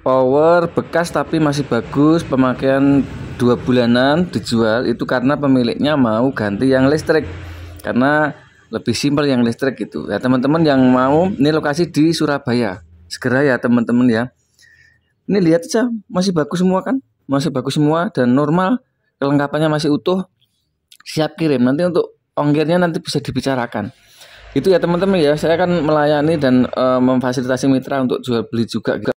power bekas tapi masih bagus pemakaian dua bulanan dijual itu karena pemiliknya mau ganti yang listrik karena lebih simpel yang listrik gitu ya teman-teman yang mau ini lokasi di Surabaya segera ya teman-teman ya ini lihat saja masih bagus semua kan masih bagus semua dan normal kelengkapannya masih utuh siap kirim nanti untuk ongkirnya nanti bisa dibicarakan itu ya teman-teman ya saya akan melayani dan e, memfasilitasi mitra untuk jual beli juga